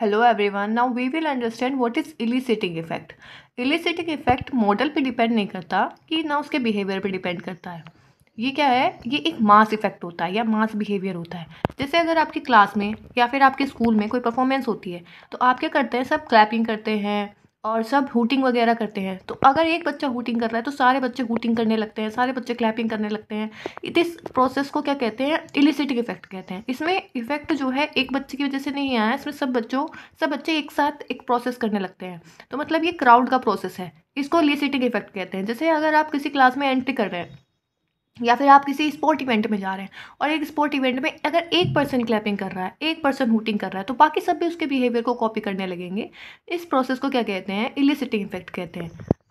hello everyone now we will understand what is eliciting effect eliciting effect model पे depend नहीं करता कि ना उसके बिहेवियर पे डिपेंड करता है ये क्या है ये एक मास इफेक्ट होता है या मास बिहेवियर होता है जैसे अगर आपकी क्लास में या फिर आपके स्कूल में कोई परफॉर्मेंस होती है तो आप क्या करते हैं सब क्लैपिंग करते हैं और सब हुटिंग वगैरह करते हैं तो अगर एक बच्चा हुटिंग कर रहा है तो सारे बच्चे हुटिंग करने लगते हैं सारे बच्चे क्लैपिंग करने लगते हैं इस प्रोसेस को क्या कहते हैं इलिसिटिक इफेक्ट कहते हैं इसमें इफेक्ट जो है एक बच्चे की वजह से नहीं आया इसमें सब बच्चों सब बच्चे एक साथ एक प्रोसेस करने लगते हैं तो मतलब ये क्राउड का प्रोसेस है इसको इलिसिटिक इफेक्ट कहते हैं जैसे अगर आप किसी क्लास में एंट्री कर रहे हैं या फिर आप किसी स्पोर्ट इवेंट में जा रहे हैं और एक स्पोर्ट इवेंट में अगर एक पर्सन क्लैपिंग कर रहा है एक पर्सन हुटिंग कर रहा है तो बाकी सब भी उसके बिहेवियर को कॉपी करने लगेंगे इस प्रोसेस को क्या कहते हैं इलिसिटिंग इफेक्ट कहते हैं